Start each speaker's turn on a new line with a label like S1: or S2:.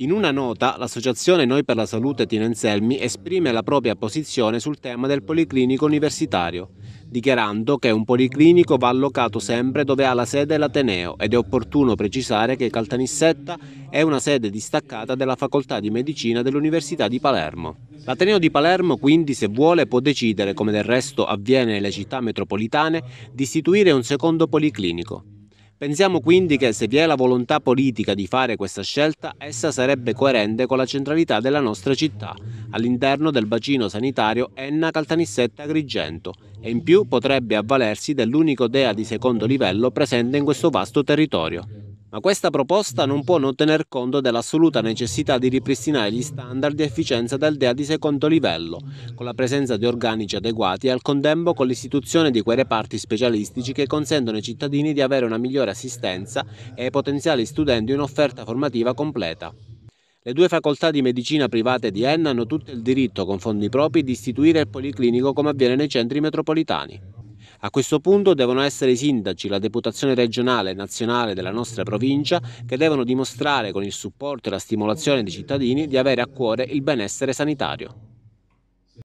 S1: In una nota, l'associazione Noi per la Salute Tino Anselmi esprime la propria posizione sul tema del policlinico universitario, dichiarando che un policlinico va allocato sempre dove ha la sede l'Ateneo ed è opportuno precisare che Caltanissetta è una sede distaccata della Facoltà di Medicina dell'Università di Palermo. L'Ateneo di Palermo quindi se vuole può decidere, come del resto avviene nelle città metropolitane, di istituire un secondo policlinico. Pensiamo quindi che se vi è la volontà politica di fare questa scelta, essa sarebbe coerente con la centralità della nostra città, all'interno del bacino sanitario Enna Caltanissetta Agrigento e in più potrebbe avvalersi dell'unico DEA di secondo livello presente in questo vasto territorio ma questa proposta non può non tener conto dell'assoluta necessità di ripristinare gli standard di efficienza del DEA di secondo livello, con la presenza di organici adeguati e al contempo con l'istituzione di quei reparti specialistici che consentono ai cittadini di avere una migliore assistenza e ai potenziali studenti un'offerta formativa completa. Le due facoltà di medicina private di Enna hanno tutto il diritto, con fondi propri, di istituire il policlinico come avviene nei centri metropolitani. A questo punto devono essere i sindaci, la deputazione regionale e nazionale della nostra provincia che devono dimostrare con il supporto e la stimolazione dei cittadini di avere a cuore il benessere sanitario.